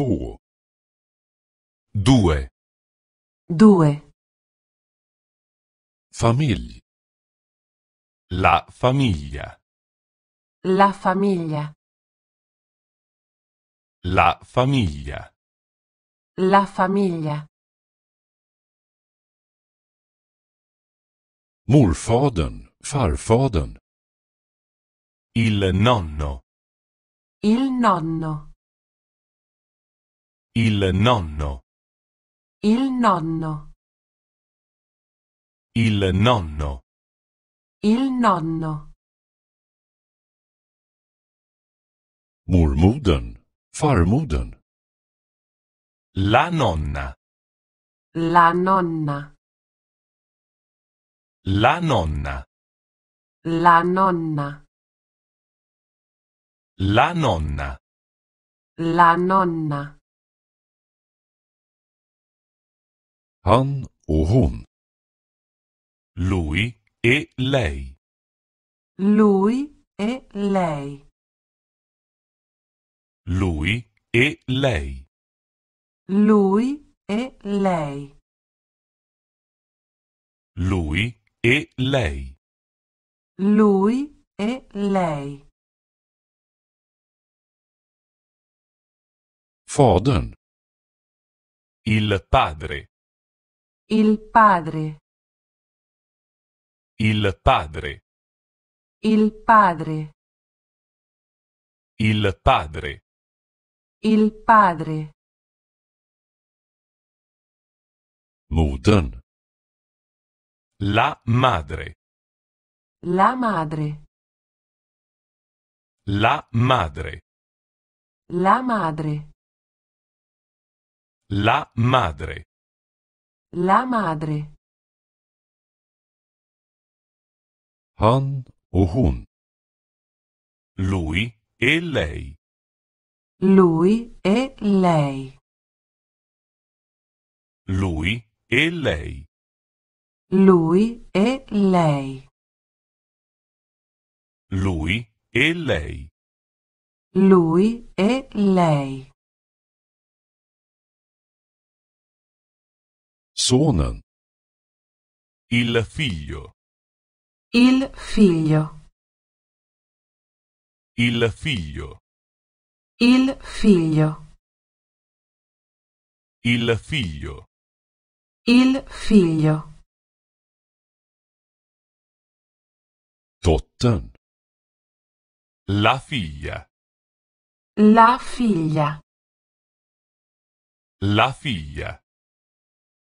två. Due. Due. Famiglia. La famiglia. La famiglia. La famiglia. La famiglia. Morfadern, farfadern. Il nonno. Il nonno. Il nonno. Il nonno. Il nonno. Il nonno. Mormoden. Farmoden. La nonna. La nonna. La nonna. La nonna. La nonna. La nonna. Han o hon. Lui e lei. Lui e lei. Lui e lei. Lui e lei. Lui e lei. Lui e lei. Fadern. Il padre. Il padre. Il padre. Il padre. Il padre. Il padre. Modern. La madre. La madre. La madre. La madre. La madre. La madre. Han o hun. Lui e lei. Lui e lei. Lui e lei. Lui e lei. Lui e lei. Lui e lei. Sonen. Il figlio. Il figlio. Il figlio. Il figlio. Il figlio. Il figlio. Dottern. La figlia. La figlia. La figlia.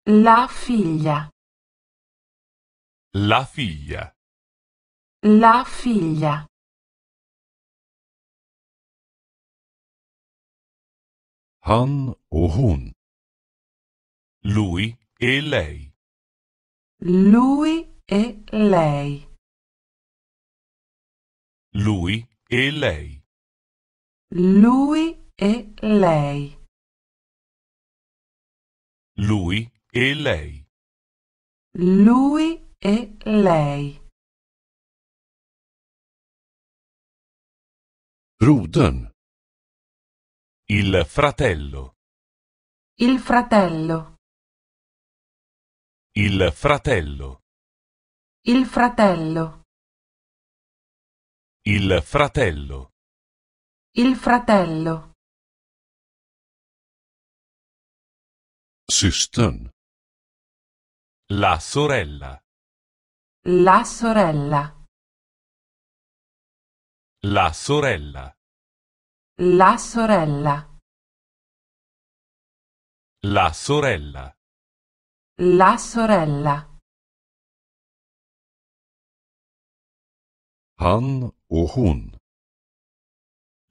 La figlia. La figlia. La figlia. Han och hon. Lui e lei. Lui e lei. Lui e lei. Lui e lei. Lui e lei? Lui e lei. Brodern. Il fratello. Il fratello. Il fratello. Il fratello. Il fratello. Il fratello. Systern. La sorella. La sorella. La sorella. La sorella. La sorella. La sorella. Han och hon.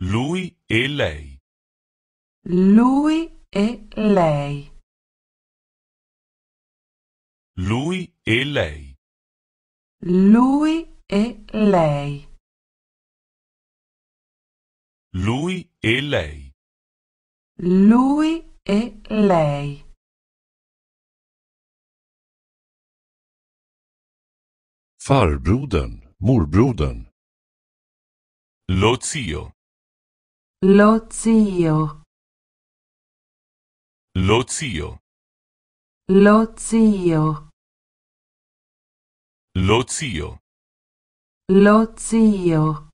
Lui e lei. Lui e lei. Lui e lei. Lui e lei. Lui e lei. Lui e lei. Farbrodern, morbrodern. Lo zio. Lo zio. Lo zio. Lo zio. Lo zio. Lo zio.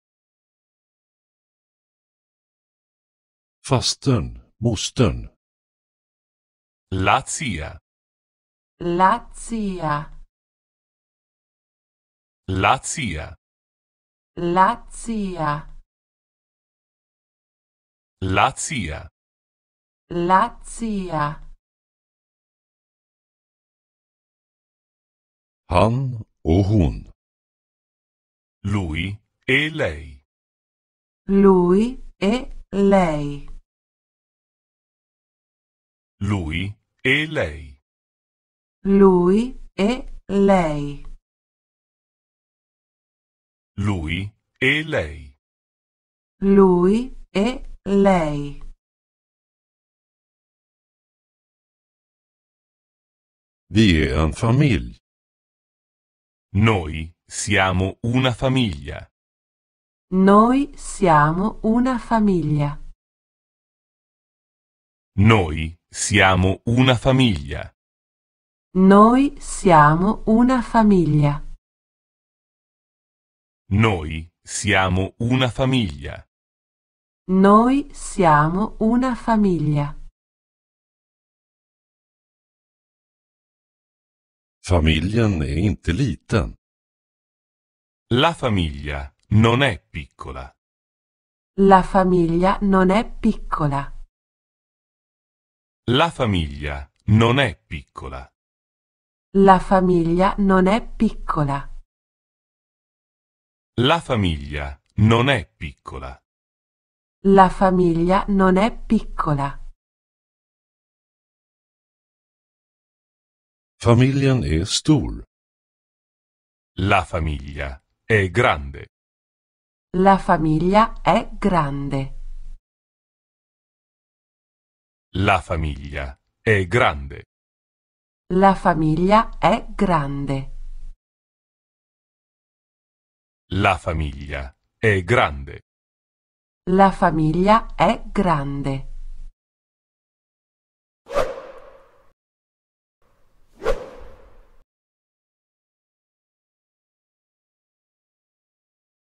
Fasten, mostern. La zia. La zia. La zia. La zia. La zia. La zia. Han Ohun. Lui e lei. Lui e lei. Lui e lei. Lui e lei. Lui e lei. Lui e lei. Vi är en familj. Noi siamo una famiglia. Noi siamo una famiglia. Noi siamo una famiglia. Noi siamo una famiglia. Noi siamo una famiglia. Noi siamo una famiglia. Familjen är inte liten. La famiglia non è piccola. La famiglia non è piccola. La famiglia non è piccola. La famiglia non è piccola. La famiglia non è piccola. La famiglia non è piccola. Familjen är stor. La famiglia è grande. La famiglia è grande. La famiglia è grande. La famiglia è grande. La famiglia è grande. La famiglia è grande.